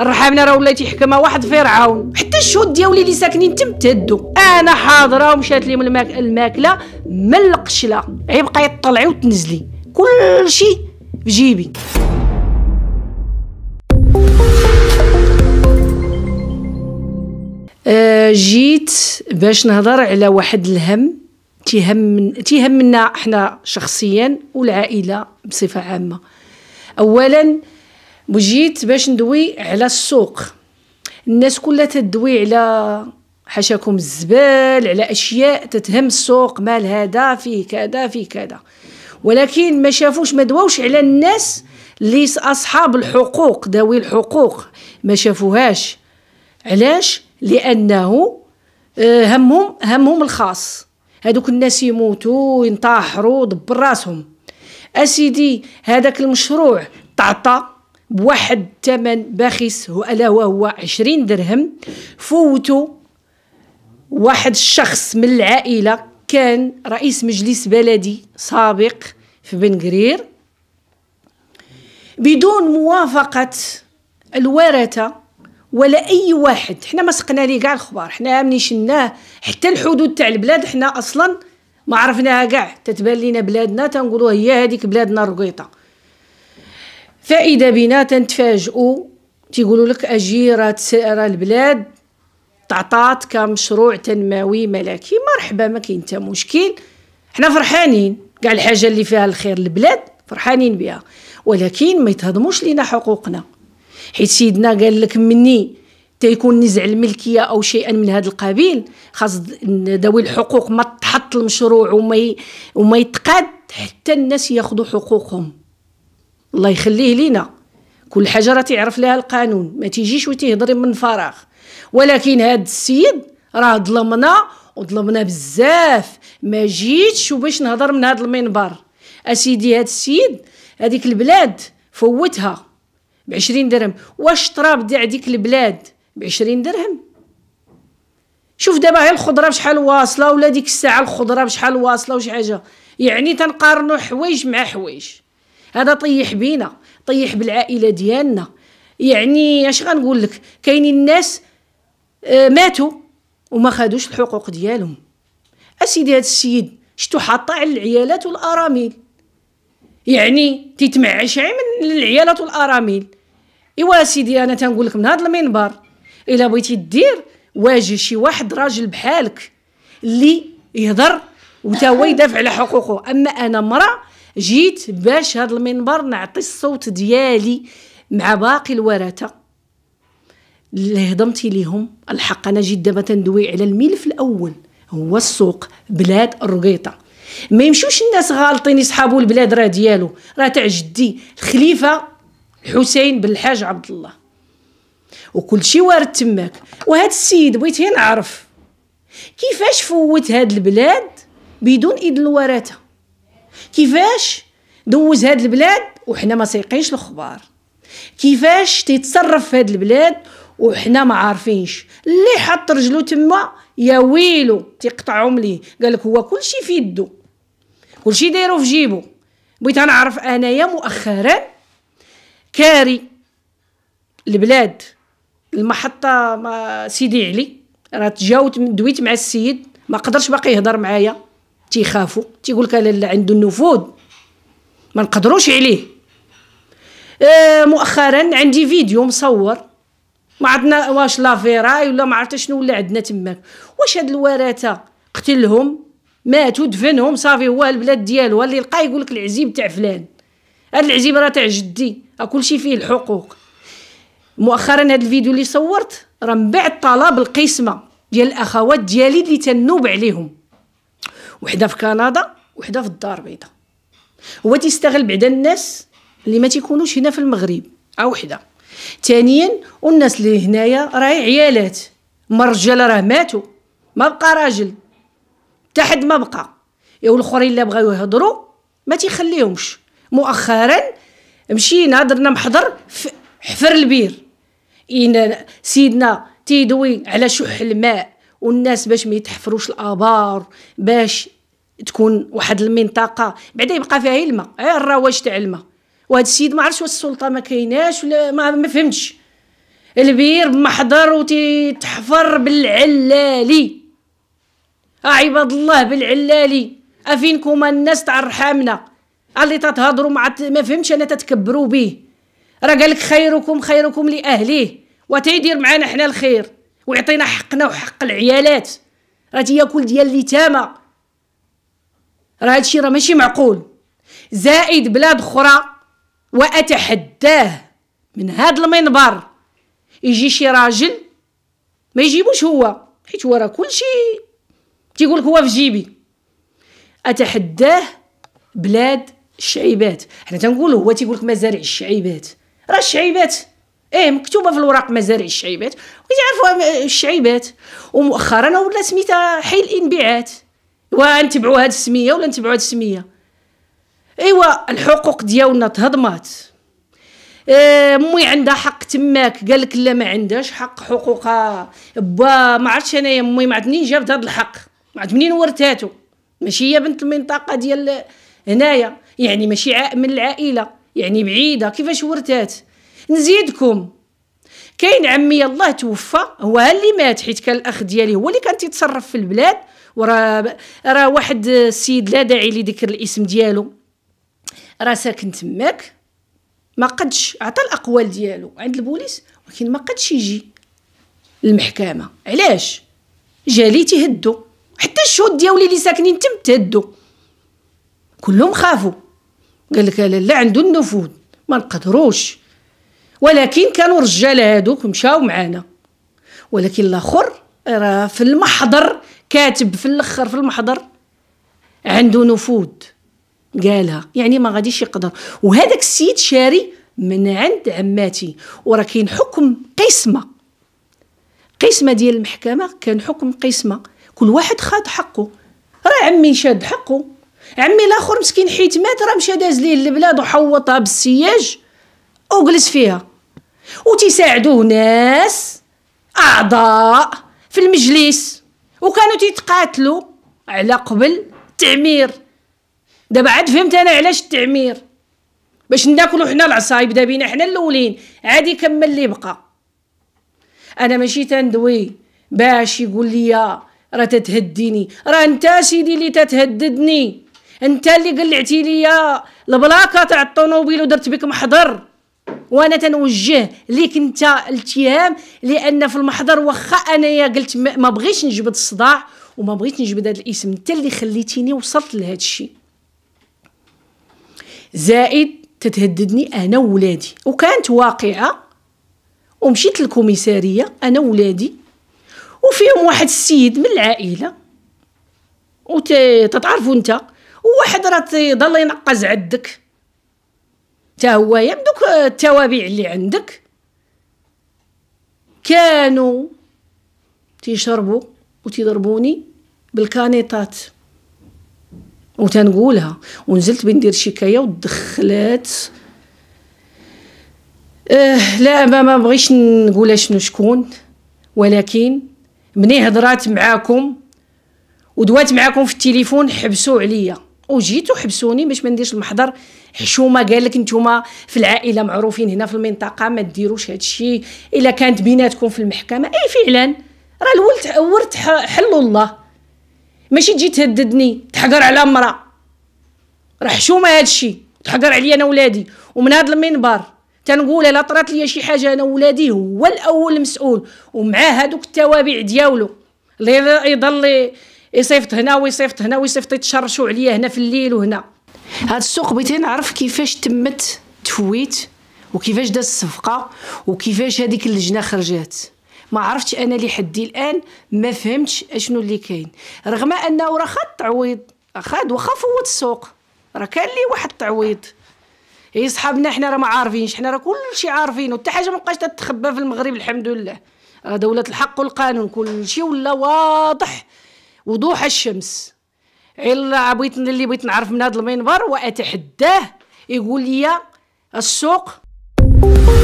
الرحامنا راه ولات يحكمها واحد فرعون حتى الشهود ديالي اللي ساكنين تم تهدو انا حاضره ومشات لهم الماك... الماكله من القشله يبقى يطلعي وتنزلي كلشي في جيبي أه جيت باش نهضر على واحد الهم تيهم تيهمنا احنا شخصيا والعائله بصفه عامه اولا وجيت باش ندوي على السوق الناس كلها تدوي على حاشاكم الزبال على اشياء تتهم السوق مال هذا فيه كذا فيه كذا ولكن ما شافوش ما دواوش على الناس اللي اصحاب الحقوق ذوي الحقوق ما شافوهاش علاش لانه آه، همهم همهم الخاص هادوك الناس يموتوا ينتحروا دبر راسهم اسيدي هذاك المشروع تعطى بواحد الثمن باخس الا وهو 20 درهم فوتوا واحد الشخص من العائله كان رئيس مجلس بلدي سابق في بن قرير بدون موافقه الورثه ولا اي واحد حنا ما سقنا ليه كاع الخبار حنا ملي شناه حتى الحدود تاع البلاد حنا اصلا ما عرفناها كاع تتبان لينا بلادنا تنقولوا هي هذيك بلادنا الرقيطه فاذا بينا تنتفاجئوا تيقولوا لك اجي راه البلاد تعطات كمشروع تنموي ملكي مرحبا ما كاين حتى مشكل حنا فرحانين كاع الحاجه اللي فيها الخير البلاد فرحانين بها ولكن ما يتهضموش لينا حقوقنا حيت سيدنا قال لك مني تيكون نزع الملكيه او شيئا من هذا القبيل خاص ذوي الحقوق ما تحط المشروع وما وما يتقاد حتى الناس ياخذوا حقوقهم الله يخليه لينا كل حاجه راه تيعرف لها القانون ما تيجيش وتيهضر من فراغ ولكن هاد السيد راه ظلمنا وظلمنا بزاف ما جيتش باش نهضر من هاد المنبر اسيدي هاد السيد هذيك البلاد فوتها بعشرين درهم واش طراب ديال هذيك البلاد بعشرين درهم شوف دابا غير الخضره بشحال واصله ولا ديك الساعه الخضره بشحال واصله وشي حاجه يعني تنقارنوا حوايج مع حوايج هذا طيح بينا طيح بالعائله ديالنا يعني اش غنقول لك كاينين الناس آه، ماتوا وما خادوش الحقوق ديالهم اسيدي هذا السيد شتو حاطه على العيالات والاراميل يعني تيتمعش من العيالات والاراميل ايوا سيدي انا تنقول لك من هذا المنبر الا بغيتي دير واجه شي واحد راجل بحالك اللي يهضر وتا هو يدافع على حقوقه اما انا مرا جيت باش هذا المنبر نعطي الصوت ديالي مع باقي الورثه اللي هضمتي ليهم الحق انا جيت دابا تندوي على الملف الاول هو السوق بلاد الرقيطه ما يمشوش الناس غالطين يصحابوا البلاد راه ديالو راه تاع جدي الخليفه حسين بن الحاج عبد الله وكل شيء وارد تماك وهذا السيد بغيت نعرف كيفاش فوت هاد البلاد بدون اذن الورثه كيفاش دوز هاد البلاد وحنا ما سايقينش الخبار كيفاش تيتصرف في هاد البلاد وحنا ما عارفينش اللي حط رجلو تما يا ويلو تيقطعهم ليه قال لك هو كلشي في يدو كلشي دايرو في جيبو بغيت نعرف انايا مؤخرا كاري البلاد المحطه ما سيدي علي راه تجاوت دويت مع السيد ما قدرش باقي يهضر معايا تيخافوا تيقول لك لا عنده النفوذ ما نقدروش عليه آه مؤخرا عندي فيديو مصور ما عندنا واش لافيراي ولا ما عرفت شنو ولا عندنا تماك واش هاد الورثه قتلهم ماتوا دفنهم صافي هو البلاد ديالو اللي لقى يقول لك العزيب تاع فلان هاد العزيب راه تاع جدي كلشي فيه الحقوق مؤخرا هاد الفيديو اللي صورت راه من بعد طلب القسمه ديال الاخوات ديالي اللي تنوب عليهم وحده في كندا وحده في الدار البيضاء هو تيستغل بعدا الناس اللي ما تيكونوش هنا في المغرب او وحده ثانيا والناس اللي هنايا راهي عيالات ما الرجال راه ماتوا ما بقى راجل حتى حد ما بقى يا والاخرين اللي بغاو يهضروا ما تيخليهمش مؤخرا مشينا درنا محضر في حفر البير إن سيدنا تيدوي على شح الماء والناس باش ما يتحفروش الابار باش تكون واحد المنطقه بعدا يبقى فيها غير الماء غير الرواج تاع الماء وهذا السيد ما عرفش واش السلطه ما كايناش ولا ما, فهمتش البير محضر وتتحفر بالعلالي آه، عباد الله بالعلالي افينكم الناس تاع رحامنا اللي تتهضروا مع ما فهمتش انا تتكبروا به راه قالك خيركم خيركم لاهليه وتيدير معانا حنا الخير ويعطينا حقنا وحق العيالات راه تياكل ديال اليتامى راه هادشي راه ماشي معقول زائد بلاد اخرى واتحداه من هاد المنبر يجي شي راجل ما يجيبوش هو حيت هو راه كلشي تيقول لك هو في جيبي اتحداه بلاد الشعيبات حنا تنقولوا هو تيقول لك مزارع الشعيبات راه الشعيبات ايه مكتوبه في الوراق مزارع الشعيبات وكتعرفوا الشعيبات ومؤخرا ولا سميتها حي الانبيعات ونتبعوا هاد السميه ولا نتبعوا هاد السميه ايوا الحقوق ديالنا تهضمات امي إيه، عندها حق تماك قالك لا ما عندهاش حق حقوقها با ما عرفتش انايا امي ما عرفت منين جابت هذا الحق ما عرفت منين ورثاتو ماشي هي بنت المنطقه ديال هنايا يعني ماشي من العائله يعني بعيده كيفاش ورثات نزيدكم كاين عمي الله توفى هو اللي مات حيت كان الاخ ديالي هو اللي كان تيتصرف في البلاد وراه راه واحد السيد لا داعي لذكر الاسم ديالو راه ساكن تماك ما قدش عطى الاقوال ديالو عند البوليس ولكن ما قدش يجي المحكمه علاش جالي تهدو حتى الشهود دياولي اللي ساكنين تم تهدو كلهم خافوا قال لك لا عنده النفوذ ما نقدروش ولكن كانوا رجال هادوك مشاو معانا ولكن الاخر راه في المحضر كاتب في الاخر في المحضر عنده نفوذ قالها يعني ما غاديش يقدر وهذاك السيد شاري من عند عماتي وراه كاين حكم قسمه قسمه ديال المحكمه كان حكم قسمه كل واحد خد حقه راه عمي شاد حقه عمي الاخر مسكين حيت مات راه مشى داز ليه البلاد وحوطها بالسياج وجلس فيها وتساعدوا ناس اعضاء في المجلس وكانوا تيتقاتلوا على قبل التعمير دابا عاد فهمت انا علاش التعمير باش ناكلو حنا العصايب دابا بينا حنا الاولين عاد يكمل اللي بقى انا ماشي تندوي باش يقول لي راه تتهديني راه انت سيدي اللي تتهددني انت اللي قلعتي لي البلاكه تاع الطوموبيل ودرت بك محضر وانا تنوجه ليك انت الاتهام لان في المحضر واخا انايا قلت ما بغيتش نجبد الصداع وما بغيت نجبد هذا الاسم انت اللي خليتيني وصلت لهذا الشيء زائد تتهددني انا وولادي وكانت واقعه ومشيت للكوميساريه انا وولادي وفيهم واحد السيد من العائله وتتعرفوا انت وواحد راه ضل ينقز عدك تا هو بدوك آه، التوابع اللي عندك كانوا تيشربوا وتيضربوني بالكانيطات وتنقولها ونزلت بندير شكايه ودخلات أه لا ما ما بغيش نقولها شنو شكون ولكن مني هضرات معاكم ودوات معاكم في التليفون حبسوا عليا وجيت حبسوني باش ما نديرش المحضر حشومه قال لك نتوما في العائله معروفين هنا في المنطقه ما ديروش هادشي الا كانت بيناتكم في المحكمه اي فعلا راه الولد ورث حل الله ماشي تجي تهددني تحقر على امراه راه حشومه هادشي تحقر عليا انا ولادي ومن هاد المنبر تنقول الا طرات لي شي حاجه انا ولادي هو الاول المسؤول ومعاه هادوك التوابع ديالو اللي يضل يصيفط هنا ويصيفط هنا ويصيفط يتشرشوا عليا هنا في الليل وهنا هذا السوق بغيت نعرف كيفاش تمت تفويت وكيفاش داز الصفقه وكيفاش هذيك اللجنه خرجات ما عرفتش انا لحدي الان ما فهمتش اشنو اللي كاين رغم انه راه خد تعويض خد واخا فوت السوق راه كان لي واحد التعويض اي صحابنا حنا راه ما عارفينش حنا راه كلشي عارفين وحتى حاجه ما بقاش تتخبى في المغرب الحمد لله راه دوله الحق والقانون كلشي ولا واضح وضوح الشمس الا بغيت اللي بغيت نعرف من هذا المنبر واتحداه يقول لي السوق